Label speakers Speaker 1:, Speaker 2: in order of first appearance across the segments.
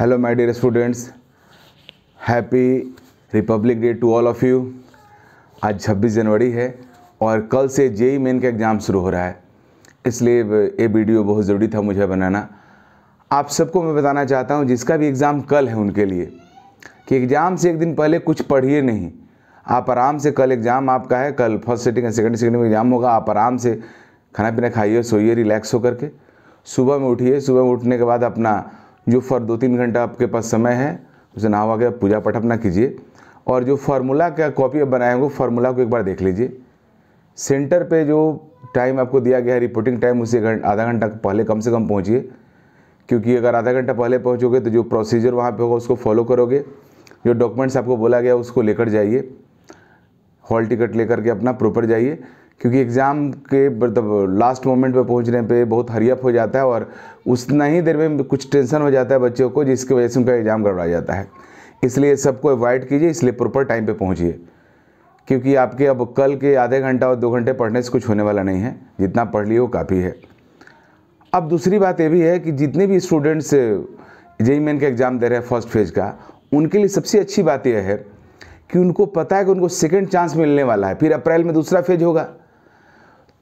Speaker 1: hello my dear students happy republic day to all of you आज 26 जनवरी है और कल से जेई मेन का एग्ज़ाम शुरू हो रहा है इसलिए ये वीडियो बहुत ज़रूरी था मुझे बनाना आप सबको मैं बताना चाहता हूँ जिसका भी एग्ज़ाम कल है उनके लिए कि एग्ज़ाम से एक दिन पहले कुछ पढ़िए नहीं आप आराम से कल एग्ज़ाम आपका है कल फर्स्ट सेटिंग सेकेंड सेटिंग में एग्ज़ाम होगा आप आराम से खाना पीना खाइए सोइए रिलैक्स होकर के सुबह में उठिए सुबह में उठने के बाद अपना जो फर दो तीन घंटा आपके पास समय है उसे नहा गया पूजा पाठ अपना कीजिए और जो फार्मूला का कॉपी आप बनाए होंगे फार्मूला को एक बार देख लीजिए सेंटर पे जो टाइम आपको दिया गया है रिपोर्टिंग टाइम उसे आधा घंटा पहले कम से कम पहुँचिए क्योंकि अगर आधा घंटा पहले पहुँचोगे तो जो प्रोसीजर वहाँ पर होगा उसको फॉलो करोगे जो डॉक्यूमेंट्स आपको बोला गया उसको लेकर जाइए हॉल टिकट लेकर के अपना प्रॉपर जाइए क्योंकि एग्ज़ाम के मतलब लास्ट मोमेंट पे पहुंचने पे बहुत हरियप हो जाता है और उतना ही देर में कुछ टेंशन हो जाता है बच्चों को जिसकी वजह से उनका एग्ज़ाम गड़बड़ा जाता है इसलिए सबको अवॉइड कीजिए इसलिए प्रॉपर टाइम पे पहुंचिए क्योंकि आपके अब कल के आधे घंटा और दो घंटे पढ़ने से कुछ होने वाला नहीं है जितना पढ़ लिए वो काफ़ी है अब दूसरी बात ये भी है कि जितने भी स्टूडेंट्स जेई मेन का एग्ज़ाम दे रहे हैं फर्स्ट फेज का उनके लिए सबसे अच्छी बात यह है कि उनको पता है कि उनको सेकेंड चांस मिलने वाला है फिर अप्रैल में दूसरा फेज होगा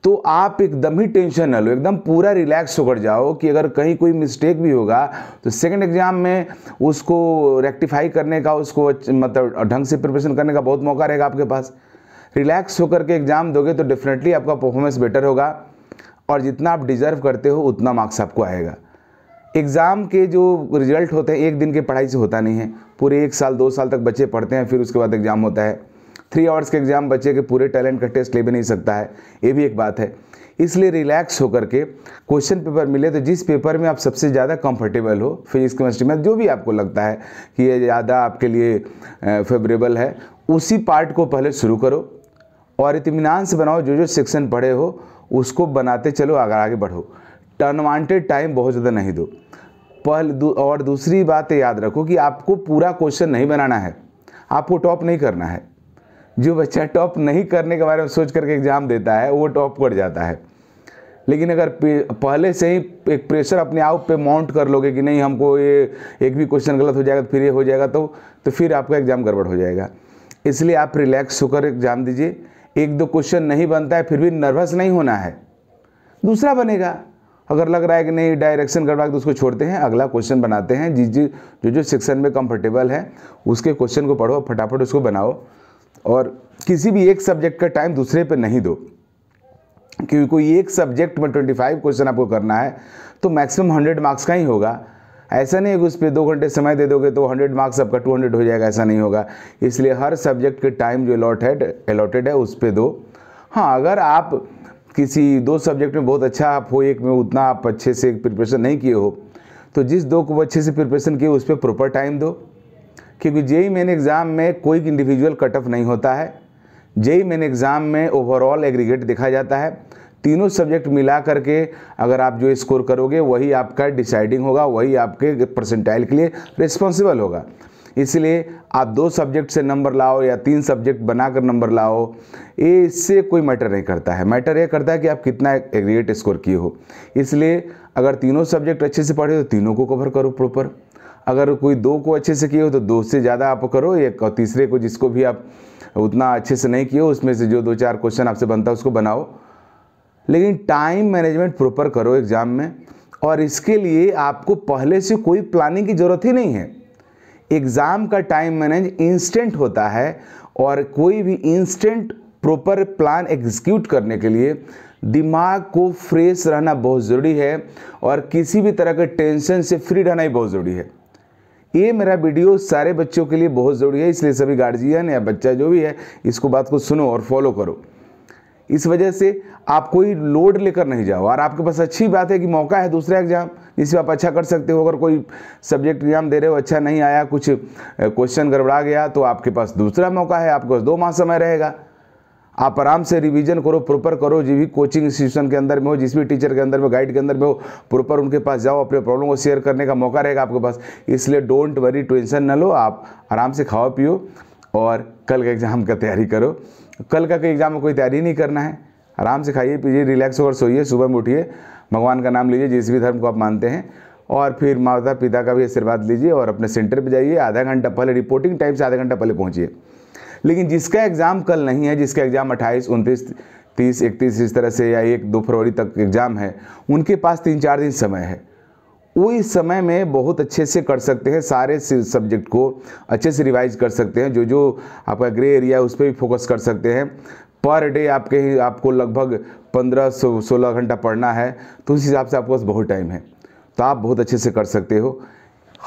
Speaker 1: तो आप एकदम ही टेंशन ना लो एकदम पूरा रिलैक्स होकर जाओ कि अगर कहीं कोई मिस्टेक भी होगा तो सेकंड एग्ज़ाम में उसको रेक्टिफाई करने का उसको मतलब ढंग से प्रिपरेशन करने का बहुत मौका रहेगा आपके पास रिलैक्स होकर के एग्ज़ाम दोगे तो डेफिनेटली आपका परफॉर्मेंस बेटर होगा और जितना आप डिज़र्व करते हो उतना मार्क्स आपको आएगा एग्ज़ाम के जो रिजल्ट होते हैं एक दिन के पढ़ाई से होता नहीं है पूरे एक साल दो साल तक बच्चे पढ़ते हैं फिर उसके बाद एग्ज़ाम होता है थ्री आवर्स के एग्ज़ाम बच्चे के पूरे टैलेंट का टेस्ट ले भी नहीं सकता है ये भी एक बात है इसलिए रिलैक्स होकर के क्वेश्चन पेपर मिले तो जिस पेपर में आप सबसे ज़्यादा कंफर्टेबल हो फिजिक्स केमिस्ट्री में जो भी आपको लगता है कि ये ज़्यादा आपके लिए फेवरेबल है उसी पार्ट को पहले शुरू करो और इतमान से बनाओ जो जो सेक्शन पढ़े हो उसको बनाते चलो अगर आगे बढ़ो अनवान्टेड टाइम बहुत ज़्यादा नहीं दो पहले दू, और दूसरी बात याद रखो कि आपको पूरा क्वेश्चन नहीं बनाना है आपको टॉप नहीं करना है जो बच्चा टॉप नहीं करने के बारे में सोच करके एग्ज़ाम देता है वो टॉप कर जाता है लेकिन अगर पहले से ही एक प्रेशर अपने आप पे माउंट कर लोगे कि नहीं हमको ये एक भी क्वेश्चन गलत हो जाएगा तो फिर ये हो जाएगा तो तो फिर आपका एग्ज़ाम गड़बड़ हो जाएगा इसलिए आप रिलैक्स होकर एग्ज़ाम दीजिए एक दो क्वेश्चन नहीं बनता है फिर भी नर्वस नहीं होना है दूसरा बनेगा अगर लग रहा है कि नहीं डायरेक्शन करवा के तो उसको छोड़ते हैं अगला क्वेश्चन बनाते हैं जिस जो जो सेक्शन में कम्फर्टेबल है उसके क्वेश्चन को पढ़ो फटाफट उसको बनाओ और किसी भी एक सब्जेक्ट का टाइम दूसरे पर नहीं दो क्योंकि कोई एक सब्जेक्ट में 25 क्वेश्चन आपको करना है तो मैक्सिमम 100 मार्क्स का ही होगा ऐसा नहीं है कि उस पर दो घंटे समय दे दोगे तो हंड्रेड मार्क्स आपका टू हंड्रेड हो जाएगा ऐसा नहीं होगा इसलिए हर सब्जेक्ट के टाइम जो अलॉट है अलॉटेड है उस पर दो हाँ अगर आप किसी दो सब्जेक्ट में बहुत अच्छा आप हो एक में उतना आप अच्छे से प्रिपरेशन नहीं किए हो तो जिस दो को अच्छे से प्रिपरेशन किए उस पर प्रॉपर टाइम दो क्योंकि जेई मेन एग्ज़ाम में कोई इंडिविजुअल कट ऑफ नहीं होता है जेई मेन एग्ज़ाम में ओवरऑल एग्रीगेट देखा जाता है तीनों सब्जेक्ट मिला करके अगर आप जो स्कोर करोगे वही आपका डिसाइडिंग होगा वही आपके परसेंटाइल के लिए रिस्पॉन्सिबल होगा इसलिए आप दो सब्जेक्ट से नंबर लाओ या तीन सब्जेक्ट बनाकर नंबर लाओ ये इससे कोई मैटर नहीं करता है मैटर ये करता है कि आप कितना एग्रीगेट स्कोर किए हो इसलिए अगर तीनों सब्जेक्ट अच्छे से पढ़े तो तीनों को कवर करो प्रॉपर अगर कोई दो को अच्छे से किए हो तो दो से ज़्यादा आप करो एक और तीसरे को जिसको भी आप उतना अच्छे से नहीं किए हो उसमें से जो दो चार क्वेश्चन आपसे बनता है उसको बनाओ लेकिन टाइम मैनेजमेंट प्रॉपर करो एग्ज़ाम में और इसके लिए आपको पहले से कोई प्लानिंग की ज़रूरत ही नहीं है एग्ज़ाम का टाइम मैनेज इंस्टेंट होता है और कोई भी इंस्टेंट प्रॉपर प्लान एग्जीक्यूट करने के लिए दिमाग को फ्रेश रहना बहुत ज़रूरी है और किसी भी तरह के टेंशन से फ्री रहना ही बहुत ज़रूरी है ये मेरा वीडियो सारे बच्चों के लिए बहुत ज़रूरी है इसलिए सभी गार्जियन या बच्चा जो भी है इसको बात को सुनो और फॉलो करो इस वजह से आप कोई लोड लेकर नहीं जाओ और आपके पास अच्छी बात है कि मौका है दूसरा एग्जाम जिसमें आप अच्छा कर सकते हो अगर कोई सब्जेक्ट एग्जाम दे रहे हो अच्छा नहीं आया कुछ क्वेश्चन गड़बड़ा गया तो आपके पास दूसरा मौका है आपके पास दो माह समय रहेगा आप आराम से रिवीजन करो प्रॉपर करो जिस भी कोचिंग इंस्टीट्यूशन के अंदर में हो जिस भी टीचर के अंदर में गाइड के अंदर में हो प्रॉपर उनके पास जाओ अपने प्रॉब्लम को शेयर करने का मौका रहेगा आपके पास इसलिए डोंट वरी टेंशन ना लो आप आराम से खाओ पियो और कल का एग्ज़ाम का तैयारी करो कल का एग्ज़ाम में कोई तैयारी नहीं करना है आराम से खाइए पीजिए रिलैक्स होकर सोइए सुबह में उठिए भगवान का नाम लीजिए जिस भी धर्म को आप मानते हैं और फिर माता पिता का भी आशीर्वाद लीजिए और अपने सेंटर पर जाइए आधा घंटा पहले रिपोर्टिंग टाइम से आधा घंटा पहले पहुँचिए लेकिन जिसका एग्ज़ाम कल नहीं है जिसका एग्ज़ाम अट्ठाईस उनतीस तीस इकतीस इस तरह से या एक दो फरवरी तक एग्ज़ाम है उनके पास तीन चार दिन समय है वो इस समय में बहुत अच्छे से कर सकते हैं सारे सब्जेक्ट को अच्छे से रिवाइज कर सकते हैं जो जो आपका ग्रे एरिया है उस पर भी फोकस कर सकते हैं पर डे आपके आपको लगभग पंद्रह सो सोलह घंटा पढ़ना है तो उस हिसाब से आपके पास बहुत टाइम है तो आप बहुत अच्छे से कर सकते हो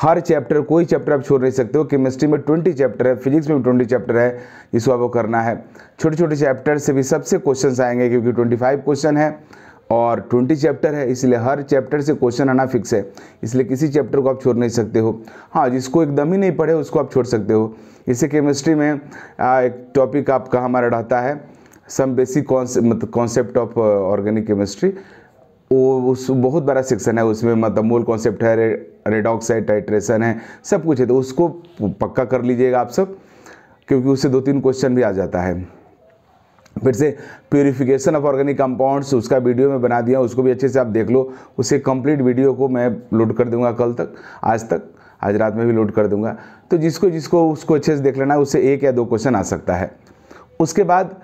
Speaker 1: हर चैप्टर कोई चैप्टर आप छोड़ नहीं सकते हो केमिस्ट्री में ट्वेंटी चैप्टर है फिजिक्स में भी ट्वेंटी चैप्टर है जिसको आपको करना है छोटे छोटे चैप्टर से भी सबसे क्वेश्चन आएंगे क्योंकि ट्वेंटी फाइव क्वेश्चन है और ट्वेंटी चैप्टर है इसलिए हर चैप्टर से क्वेश्चन आना फिक्स है इसलिए किसी चैप्टर को आप छोड़ नहीं सकते हो हाँ जिसको एकदम ही नहीं पढ़े उसको आप छोड़ सकते हो इससे केमिस्ट्री में एक टॉपिक आपका हमारा रहता है सम बेसिक मतलब कॉन्सेप्ट ऑफ ऑर्गेनिक केमिस्ट्री वो उस बहुत बड़ा सेक्शन है उसमें मतलब मूल कॉन्सेप्ट है रेडॉक्स है टाइट्रेशन है सब कुछ है तो उसको पक्का कर लीजिएगा आप सब क्योंकि उससे दो तीन क्वेश्चन भी आ जाता है फिर से प्योरीफिकेशन ऑफ ऑर्गेनिक कंपाउंड्स उसका वीडियो मैं बना दिया उसको भी अच्छे से आप देख लो उसे कंप्लीट वीडियो को मैं लोड कर दूंगा कल तक आज तक आज रात में भी लोड कर दूंगा तो जिसको जिसको उसको अच्छे से देख लेना है उससे एक या दो क्वेश्चन आ सकता है उसके बाद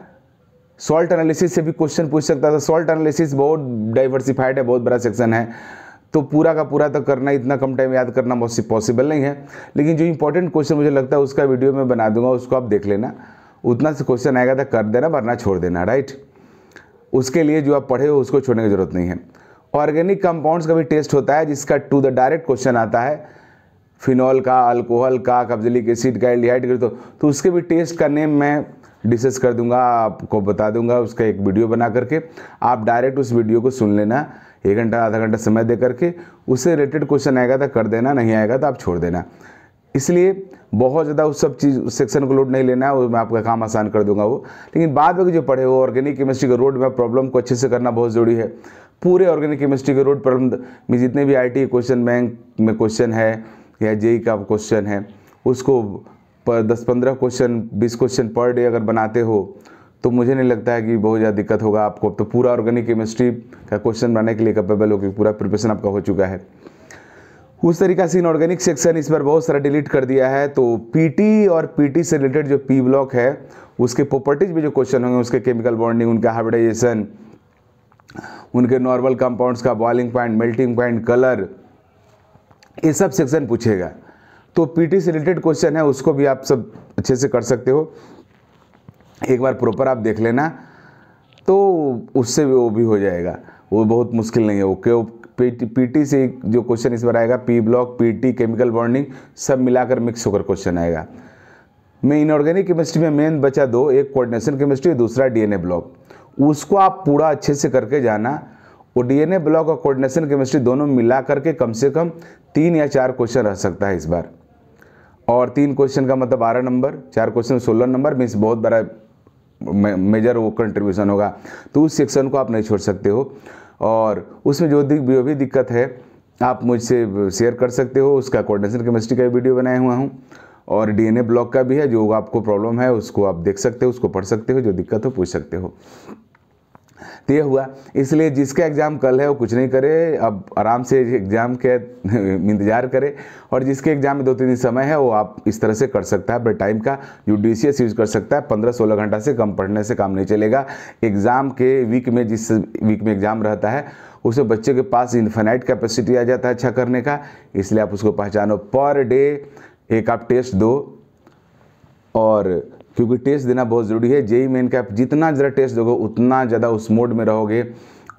Speaker 1: सॉल्ट एनालिसिस से भी क्वेश्चन पूछ सकता था सॉल्ट एनालिसिस बहुत डाइवर्सिफाइड है बहुत बड़ा सेक्शन है तो पूरा का पूरा तो करना इतना कम टाइम याद करना पॉसिबल नहीं है लेकिन जो इंपॉर्टेंट क्वेश्चन मुझे लगता है उसका वीडियो मैं बना दूंगा उसको आप देख लेना उतना से क्वेश्चन आएगा तो कर देना वरना छोड़ देना राइट उसके लिए जो आप पढ़े हो उसको छोड़ने की ज़रूरत नहीं है ऑर्गेनिक कंपाउंड्स का भी टेस्ट होता है जिसका टू द डायरेक्ट क्वेश्चन आता है फिनॉल का अल्कोहल का कब्जलिक एसिड का एल्डिहाइड का तो, तो उसके भी टेस्ट का नेम मैं डिस्कस कर दूंगा आपको बता दूंगा उसका एक वीडियो बना करके आप डायरेक्ट उस वीडियो को सुन लेना एक घंटा आधा घंटा समय दे करके उससे रिलेटेड क्वेश्चन आएगा तो कर देना नहीं आएगा तो आप छोड़ देना इसलिए बहुत ज़्यादा उस सब चीज़ उस सेक्शन को लोड नहीं लेना है वो मैं आपका काम आसान कर दूंगा वो लेकिन बाद में जो पढ़े वो ऑर्गेनिक केमिस्ट्री के रोड में प्रॉब्लम को अच्छे से करना बहुत ज़रूरी है पूरे ऑर्गेनिक केमिस्ट्री के रोड प्रॉब्लम में जितने भी आई क्वेश्चन बैंक में क्वेश्चन है या जेई का क्वेश्चन है उसको पर दस पंद्रह क्वेश्चन बीस क्वेश्चन पर डे अगर बनाते हो तो मुझे नहीं लगता है कि बहुत ज़्यादा दिक्कत होगा आपको तो पूरा ऑर्गेनिक केमिस्ट्री का क्वेश्चन बनाने के लिए कैपेबल हो क्योंकि पूरा प्रिपरेशन आपका हो चुका है उस तरीका से इनऑर्गेनिक सेक्शन इस बार बहुत सारा डिलीट कर दिया है तो पी और पी से रिलेटेड जो पी ब्लॉक है उसके प्रॉपर्टीज में जो क्वेश्चन होंगे उसके केमिकल बॉन्डिंग उनका हाइब्रिडाइजेशन उनके नॉर्मल कंपाउंड्स का boiling point melting point colour ये सब सेक्शन पूछेगा तो पीटी से रिलेटेड क्वेश्चन है उसको भी आप सब अच्छे से कर सकते हो एक बार प्रॉपर आप देख लेना तो उससे भी वो भी हो जाएगा वो बहुत मुश्किल नहीं है वो पीटी से जो क्वेश्चन इस बार आएगा P block PT chemical bonding सब मिलाकर मिक्स होकर क्वेश्चन आएगा मैं इनऑर्गेनिक केमिस्ट्री में मेन बचा दो एक कोऑर्डिनेशन केमिस्ट्री दूसरा डीएनए ब्लॉक उसको आप पूरा अच्छे से करके जाना और डीएनए ब्लॉक और कोऑर्डिनेशन केमिस्ट्री दोनों मिला करके कम से कम तीन या चार क्वेश्चन रह सकता है इस बार और तीन क्वेश्चन का मतलब बारह नंबर चार क्वेश्चन सोलह नंबर मीन्स बहुत बड़ा मेजर वो कंट्रीब्यूशन होगा तो उस सेक्शन को आप नहीं छोड़ सकते हो और उसमें जो जो भी दिक्कत है आप मुझसे शेयर कर सकते हो उसका कोऑर्डिनेशन केमिस्ट्री का वीडियो बनाया हुआ हूँ और डीएनए ब्लॉक का भी है जो आपको प्रॉब्लम है उसको आप देख सकते हो उसको पढ़ सकते हो जो दिक्कत हो पूछ सकते हो तो यह हुआ इसलिए जिसका एग्ज़ाम कल है वो कुछ नहीं करे अब आराम से एग्ज़ाम के इंतजार करे और जिसके एग्ज़ाम में दो तीन दिन समय है वो आप इस तरह से कर सकता है अपने टाइम का यूडिशियस यूज़ कर सकता है पंद्रह सोलह घंटा से कम पढ़ने से काम नहीं चलेगा एग्ज़ाम के वीक में जिस वीक में एग्ज़ाम रहता है उसे बच्चे के पास इन्फेनाइट कैपेसिटी आ जाता है अच्छा करने का इसलिए आप उसको पहचानो पर डे एक आप टेस्ट दो और क्योंकि टेस्ट देना बहुत ज़रूरी है जेई मेन का आप जितना ज़्यादा टेस्ट दोगे उतना ज़्यादा उस मोड में रहोगे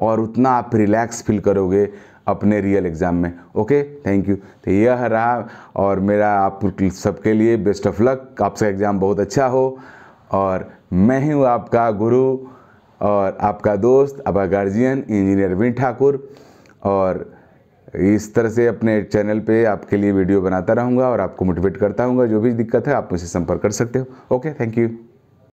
Speaker 1: और उतना आप रिलैक्स फील करोगे अपने रियल एग्ज़ाम में ओके थैंक यू तो यह रहा और मेरा आप सबके लिए बेस्ट ऑफ लक आपका एग्ज़ाम बहुत अच्छा हो और मैं ही हूँ आपका गुरु और आपका दोस्त आपका गार्जियन इंजीनियर विन ठाकुर और इस तरह से अपने चैनल पे आपके लिए वीडियो बनाता रहूँगा और आपको मोटिवेट करता रहूँगा जो भी दिक्कत है आप मुझसे संपर्क कर सकते हो ओके थैंक यू